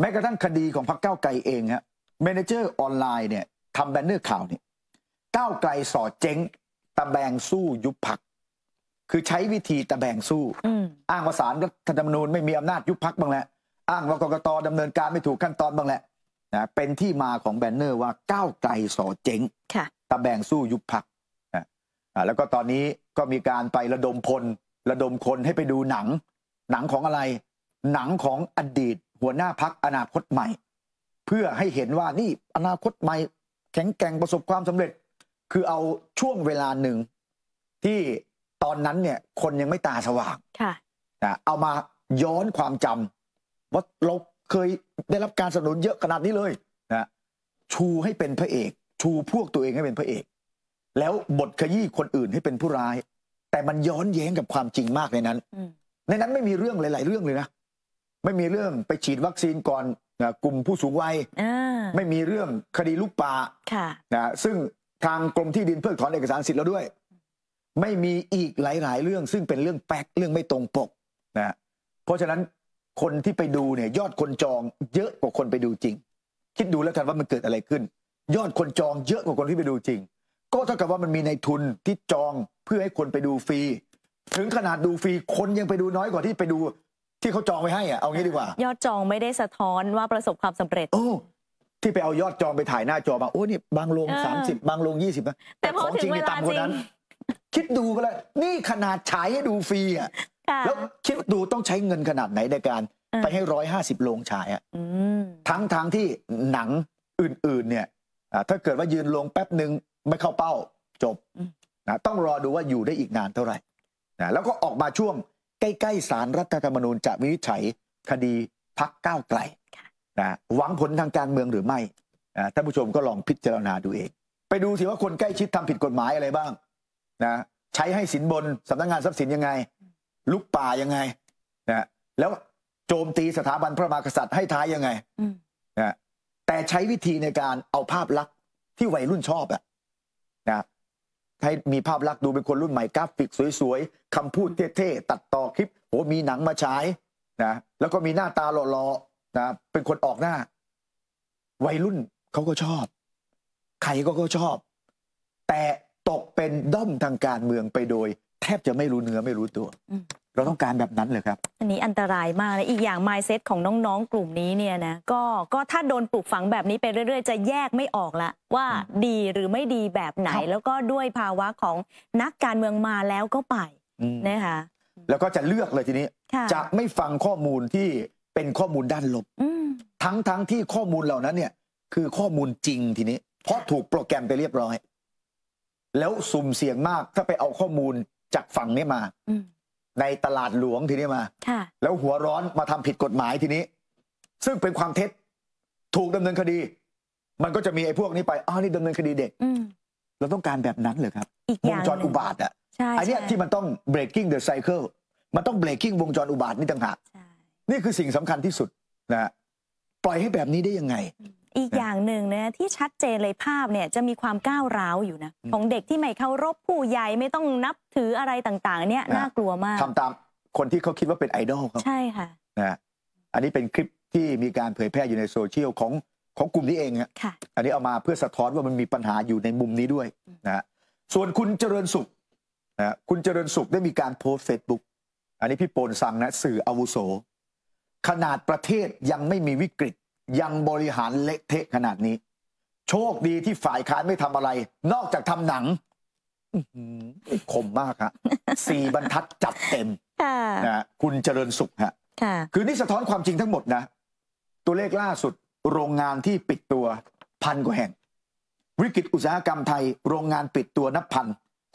แม้กระทั่งคดีของพรรคก้าวไกลเองครับเมนเจอร์ออนไลน์เนี่ยทำแบนเนอร์ข่าวเนี่ยก้าวไกลสอเจ๊งตะแบงสู้ยุบพักคือใช้วิธีตะแบงสู้ อ้างว่าสารรัฐธรรมนูญไม่มีอำนาจยุบพักบ้างแหละอ้างว่ากรกตดำเนินการไม่ถูกขั้นตอนบ้างแหละนะเป็นที่มาของแบนเนอร์ว่าก้าวไกลสอเจ๊งตะแบงสู้ยุบพักนะแล้วก็ตอนนี้ก็มีการไประดมพลระดมคนให้ไปดูหนัง หนังของอะไรหนังของอดีตหัวหน้าพักอนาคตใหม่ เพื่อให้เห็นว่านี่อนาคตใหม่ แข็งแกร่งประสบความสำเร็จ คือเอาช่วงเวลาหนึ่งที่ตอนนั้นเนี่ยคนยังไม่ตาสว่าง่ะเอามาย้อนความจำว่าเราเคยได้รับการสนับสนุนเยอะขนาดนี้เลยนะชูให้เป็นพระเอก ชูพวกตัวเองให้เป็นพระเอกแล้วบทขยี้คนอื่นให้เป็นผู้ร้าย แต่มันย้อนแย้งกับความจริงมากในนั้นในนั้นไม่มีเรื่องหลาย ๆ เรื่องเลยนะไม่มีเรื่องไปฉีดวัคซีน ก่อนนะกลุ่มผู้สูงวัยไม่มีเรื่องคดีลูกป่านะซึ่งทางกรมที่ดินเพิกถอนเอกสารสิทธิ์แล้วด้วย ไม่มีอีกหลายๆเรื่อง ซึ่งเป็นเรื่องแป๊กเรื่องไม่ตรงปกนะเพราะฉะนั้นคนที่ไปดูเนี่ยยอดคนจองเยอะกว่าคนไปดูจริง คิดดูแล้วกันว่ามันเกิดอะไรขึ้น ยอดคนจองเยอะกว่าคนที่ไปดูจริง ก็เท่ากับว่ามันมีในทุนที่จองเพื่อให้คนไปดูฟรีถึงขนาดดูฟรีคนยังไปดูน้อยกว่าที่ไปดูที่เขาจองไปให้อ่ะเอางี้ดีกว่า ยอดจองไม่ได้สะท้อนว่าประสบความสำเร็จ โอ้ที่ไปเอา ยอดจองไปถ่ายหน้าจอมาโอ้นี่ บางลง30 บางลง20ิบแต่ของจริงใีตามคนนั้น คิดดูก็แล้วนี่ขนาดฉายให้ดูฟรีอ่ะแล้ว คิดดูต้องใช้เงินขนาดไหนในการไปให้ร้อยห้าสิบโรงฉายอ่ะทั้งทางที่หนังอื่นๆ เนี่ยถ้าเกิดว่ายืนลงแป๊บหนึ่งไม่เข้าเป้า จบนะต้องรอดูว่าอยู่ได้อีกนานเท่าไหร่นะแล้วก็ออกมาช่วงใกล้ๆสารรัฐธรรมนูญจะวินิจฉัยคดีพักก้าวไกลนะหวังผลทางการเมืองหรือไม่นะท่านผู้ชมก็ลองพิจารณาดูเอง ไปดูสิว่าคนใกล้ชิดทำผิดกฎหมายอะไรบ้างนะใช้ให้สินบนสำนักงงานทรัพย์สินยังไง ลุกป่ายังไงนะแล้วโจมตีสถาบันพระมหากษัตริย์ให้ท้ายยังไงนะแต่ใช้วิธีในการเอาภาพลักษณ์ที่วัยรุ่นชอบอะนะให้มีภาพลักษณ์ดูเป็นคนรุ่นใหม่กราฟิกสวยๆคำพูดเท่ๆ ตัดต่อคลิปโหมีหนังมาใช้นะแล้วก็มีหน้าตาหล่อๆนะเป็นคนออกหน้า วัยรุ่นเขาก็ชอบ ใครก็ก็ชอบ แต่ตกเป็นด้อมทางการเมืองไปโดยแทบจะไม่รู้เนื้อไม่รู้ตัวเราต้องการแบบนั้นเลยครับ อันนี้อันตรายมากนะอีกอย่างไมเซ็ตของน้องๆ กลุ่มนี้เนี่ยนะ ก็ก็ถ้าโดนปลูกฝังแบบนี้ไปเรื่อย ๆ จะแยกไม่ออกละว่าดีหรือไม่ดีแบบไหน แล้วก็ด้วยภาวะของนักการเมืองมาแล้วก็ไปนะคะแล้วก็จะเลือกเลยทีนี้จะไม่ฟังข้อมูลที่เป็นข้อมูลด้านลบทั้งทั้งที่ข้อมูลเหล่านั้น เนี่ย คือข้อมูลจริงทีนี้ เพราะถูกโปรแกรมไปเรียบร้อยแล้วสุ่มเสี่ยงมากถ้าไปเอาข้อมูลจากฝั่งนี้มา ในตลาดหลวงทีนี้มาแล้วหัวร้อนมาทำผิดกฎหมายทีนี้ ซึ่งเป็นความเท็จ ถูกดำเนินคดี มันก็จะมีไอ้พวกนี้ไปอ๋อนี่ดำเนินคดีเด็กเราต้องการแบบนั้นเหรอครับ วงจรอุบาทอ่ะอันนี้ที่มันต้อง breaking the cycle มันต้อง breaking วงจรอุบาทนี่ต่างหากนี่คือสิ่งสำคัญที่สุดนะปล่อยให้แบบนี้ได้ยังไงอีกอย่างหนึ่งนะที่ชัดเจนเลยภาพเนี่ยจะมีความก้าวร้าวอยู่นะของเด็กที่ไม่เคารพผู้ใหญ่ไม่ต้องนับถืออะไรต่างๆเนี่ยน่ากลัวมากทำตามคนที่เขาคิดว่าเป็นไอดอลครับใช่ค่ะนะอันนี้เป็นคลิปที่มีการเผยแพร่อยู่ในโซเชียลของของกลุ่มนี้เองัะอันนี้เอามาเพื่อสะท้อนว่ามันมีปัญหาอยู่ในมุมนี้ด้วยนะส่วนคุณเจริญสุขนะคุณเจริญสุขได้มีการโพสต์เฟซบุ๊กอันนี้พี่โปนสั่งนะสื่ออาวุโส ขนาดประเทศยังไม่มีวิกฤตยังบริหารเละเทะขนาดนี้ โชคดีที่ฝ่ายค้านไม่ทำอะไร นอกจากทำหนังคมมากฮะสี่บรรทัดจัดเต็มนะคุณเจริญสุขฮะคือนี่สะท้อนความจริงทั้งหมดนะ ตัวเลขล่าสุด โรงงานที่ปิดตัวพันกว่าแห่ง วิกฤตอุตสาหกรรมไทย โรงงานปิดตัวนับพัน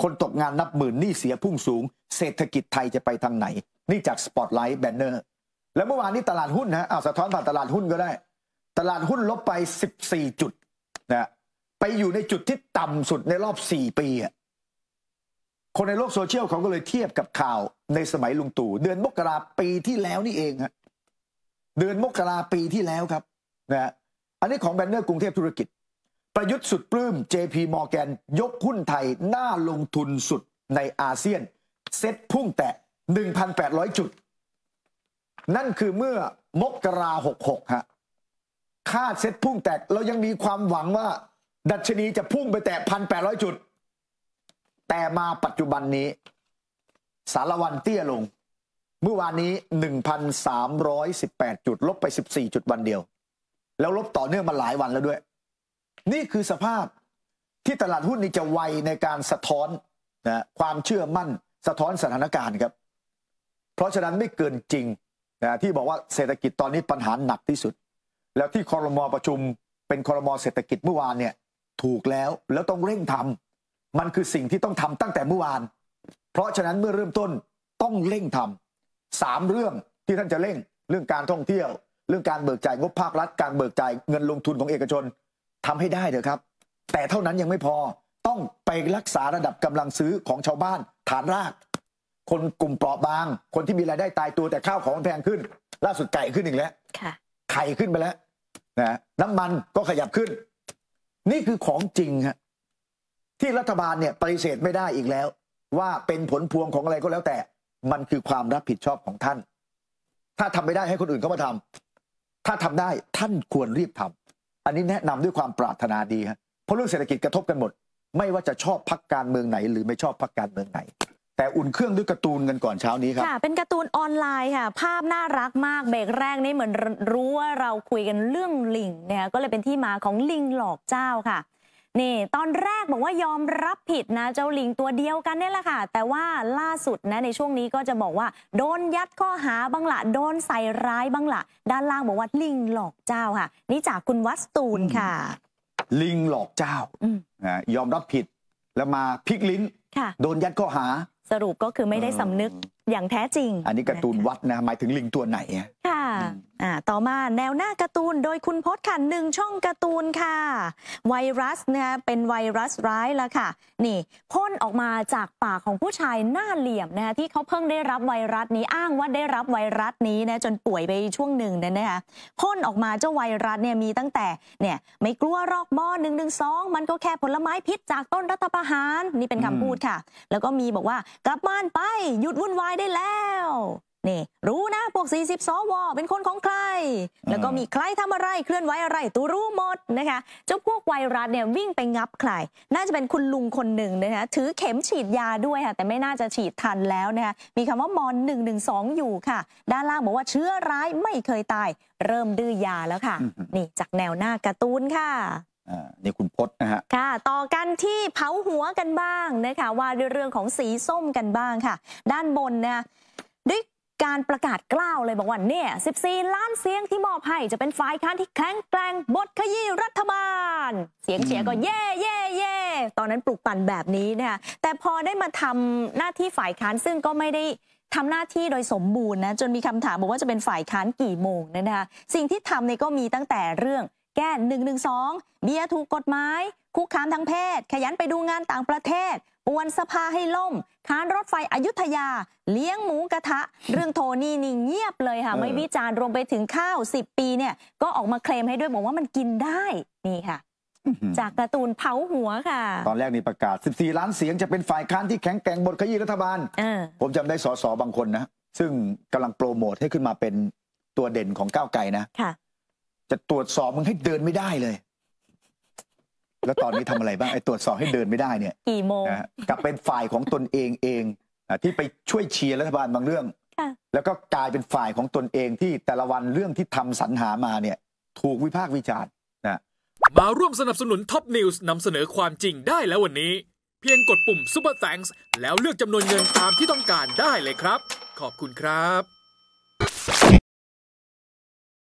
คนตกงานนับหมื่นหนี้เสียพุ่งสูง เศรษฐกิจไทยจะไปทางไหน นี่จากสปอตไลท์แบนเนอร์แล้วเมื่อวานนี้ตลาดหุ้นนะอ้าวสะท้อนผ่านตลาดหุ้นก็ได้ตลาดหุ้นลบไป 14 จุดนะไปอยู่ในจุดที่ต่ำสุดในรอบ 4 ปีอะคนในโลกโซเชียลเขาก็เลยเทียบกับข่าวในสมัยลุงตู่เดือนมกราปีที่แล้วนี่เองฮะ เดือนมกราปีที่แล้วครับนะอันนี้ของแบนเนอร์กรุงเทพธุรกิจ ประยุทธ์สุดปลื้ม JP Morgan ยกหุ้นไทยน่าลงทุนสุดในอาเซียน เซ็ตพุ่งแตะ 1,800 จุด นั่นคือเมื่อมกรา 66 ฮะคาดเซ็ตพุ่งแตกเรายังมีความหวังว่า ดัชนีจะพุ่งไปแตะพันแปดร้อยจุด แต่มาปัจจุบันนี้สารวันเตี้ยลง เมื่อวานนี้หนนึ่งพัสสามร้อยิบแปดจุดลบไปสสิบี่จุดวันเดียว แล้วลบต่อเนื่องมาหลายวันแล้วด้วย นี่คือสภาพที่ตลาดหุ้นนี่จะไวในการสะท้อนนะความเชื่อมั่นสะท้อนสถานการณ์ครับ เพราะฉะนั้นไม่เกินจริงนะที่บอกว่าเศรษฐกิจตอนนี้ปัญหาหนักที่สุดแล้วที่คอรมอประชุมเป็นคอรมอเศรษฐกิจเมื่อวานเนี่ย ถูกแล้วแล้วต้องเร่งทำ มันคือสิ่งที่ต้องทำตั้งแต่เมื่อวาน เพราะฉะนั้นเมื่อเริ่มต้นต้องเร่งทำสามเรื่องที่ท่านจะเร่งเรื่องการท่องเที่ยว เรื่องการเบิกจ่ายงบภาครัฐการเบิกจ่ายเงินลงทุนของเอกชนทำให้ได้เถอะครับ แต่เท่านั้นยังไม่พอต้องไปรักษาระดับกำลังซื้อของชาวบ้าน ฐานรากคนกลุ่มเปราะบาง คนที่มีรายได้ตายตัวแต่ข้าวของแพงขึ้น ล่าสุดไก่ขึ้นอีกแล้วไข่ขึ้นไปแล้วนะน้ำมันก็ขยับขึ้น นี่คือของจริงฮะที่รัฐบาลเนี่ยปฏิเสธไม่ได้อีกแล้ว ว่าเป็นผลพวงของอะไรก็แล้วแต่มันคือความรับผิดชอบของท่าน ถ้าทำไม่ได้ให้คนอื่นเขามาทำ ถ้าทำได้ท่านควรรีบทำ อันนี้แนะนำด้วยความปรารถนาดีฮะเพราะเรื่องเศรษฐกิจ กระทบกันหมด ไม่ว่าจะชอบพักการเมืองไหน หรือไม่ชอบพักการเมืองไหนแต่อุ่นเครื่องด้วยการ์ตูนกันก่อนเช้านี้ครับค่ะเป็นการ์ตูนออนไลน์ค่ะ ภาพน่ารักมากเบรกแรกนี่เหมือนรู้ว่าเราคุยกันเรื่องลิงเนี่ยก็เลยเป็นที่มาของลิงหลอกเจ้าค่ะ นี่ตอนแรกบอกว่ายอมรับผิดนะเจ้าลิงตัวเดียวกันนี่แหละค่ะ แต่ว่าล่าสุดนะในช่วงนี้ก็จะบอกว่า โดนยัดข้อหาบ้างละโดนใส่ร้ายบ้างละด้านล่างบอกว่าลิงหลอกเจ้าค่ะ นี่จากคุณวัชตูนค่ะ ลิงหลอกเจ้านะยอมรับผิด แล้วมาพลิกลิ้นโดนยัดข้อหาสรุปก็คือไม่ได้สำนึกอย่างแท้จริง อันนี้การ์ตูนวัดนะหมายถึงลิงตัวไหน่ะต่อมาแนวหน้าการ์ตูนโดยคุณพศค่ะหนึ่งช่องการ์ตูนค่ะ ไวรัสเนี่ยเป็นไวรัสร้ายแล้วค่ะ นี่พ่นออกมาจากปากของผู้ชายหน้าเหลี่ยมนะคะที่เขาเพิ่งได้รับไวรัสนี้อ้างว่าได้รับไวรัสนี้นะจนป่วยไปช่วงหนึ่งนั่นนะคะพ่นออกมาเจ้าไวรัสเนี่ยมีตั้งแต่เนี่ยไม่กลัวรอกมอหนึ่งหนึ่งสองมันก็แค่ผลไม้พิษจากต้นรัฐประหาร นี่เป็นคำพูดค่ะ แล้วก็มีบอกว่ากลับบ้านไปหยุดวุ่นวายได้แล้วนี่รู้นะพวก40สวเป็นคนของใคร แล้วก็มีใครทำอะไร เคลื่อนไหวอะไรตัวรู้หมดนะคะเจ้าพวกไวรัสเนี่ยวิ่งไปงับใคร น่าจะเป็นคุณลุงคนหนึ่งนะคะ ถือเข็มฉีดยาด้วยค่ะ แต่ไม่น่าจะฉีดทันแล้วนะคะ มีคำว่ามอน112 อยู่ค่ะ ด้านล่างบอกว่าเชื้อร้ายไม่เคยตาย เริ่มดื้อยาแล้วค่ะ นี่จากแนวหน้าการ์ตูนค่ะนี่คุณพศนะฮะ ค่ะ ต่อกันที่เผาหัวกันบ้างนะคะ ว่าเรื่องของสีส้มกันบ้างค่ะ ด้านบนนะด้วยการประกาศกล้าวเลยบอกว่าเนี่ย 14 ล้านเสียงที่มอบให้จะเป็นฝ่ายค้านที่แข็งแกร่งบดขยี้รัฐบาล เสียงเชียร์ก็เย่เย่เย่ตอนนั้นปลุกปั่นแบบนี้นะคะ แต่พอได้มาทำหน้าที่ฝ่ายค้านซึ่งก็ไม่ได้ทำหน้าที่โดยสมบูรณ์นะ จนมีคำถามบอกว่าจะเป็นฝ่ายค้านกี่โมงเนี่ยนะคะสิ่งที่ทำเนี่ยก็มีตั้งแต่เรื่องแก้1นึเบียร์ถูกกฎหมาย คุกคามทางเพศ ขยันไปดูงานต่างประเทศปวนสภาให้ล่ม ค้านรถไฟอยุธยา เลี้ยงหมูกระทะ เรื่องโทนี่นี่เงียบเลยค่ะ ไม่วิจารณ์รวมไปถึงข้าว10 ปีเนี่ย ก็ออกมาเคลมให้ด้วยบอกว่ามันกินได้ นี่ค่ะ จากการ์ตูนเผาหัวค่ะ ตอนแรกนี่ประกาศ 14 ล้านเสียงจะเป็นฝ่ายค้านที่แข็งแกร่งบทขยี้รัฐบาลผมจำได้สสบางคนนะ ซึ่งกำลังโปรโมทให้ขึ้นมาเป็นตัวเด่นของก้าวไกลนะจะตรวจสอบมึงให้เดินไม่ได้เลย แล้วตอนนี้ทำอะไรบ้างไอ้ตรวจสอบให้เดินไม่ได้เนี่ยกี่โมงกลับเป็นฝ่ายของตนเองเองที่ไปช่วยเชียร์รัฐบาลบางเรื่องแล้วก็กลายเป็นฝ่ายของตนเองที่แต่ละวันเรื่องที่ทำสรรหามาเนี่ย ถูกวิพากษ์วิจารณ์นะมาร่วมสนับสนุนท็อปนิวส์นำเสนอความจริงได้แล้ววันนี้ เพียงกดปุ่มป u ปอร์แ a n k s แล้วเลือกจำนวนเงินตามที่ต้องการได้เลยครับ ขอบคุณครับ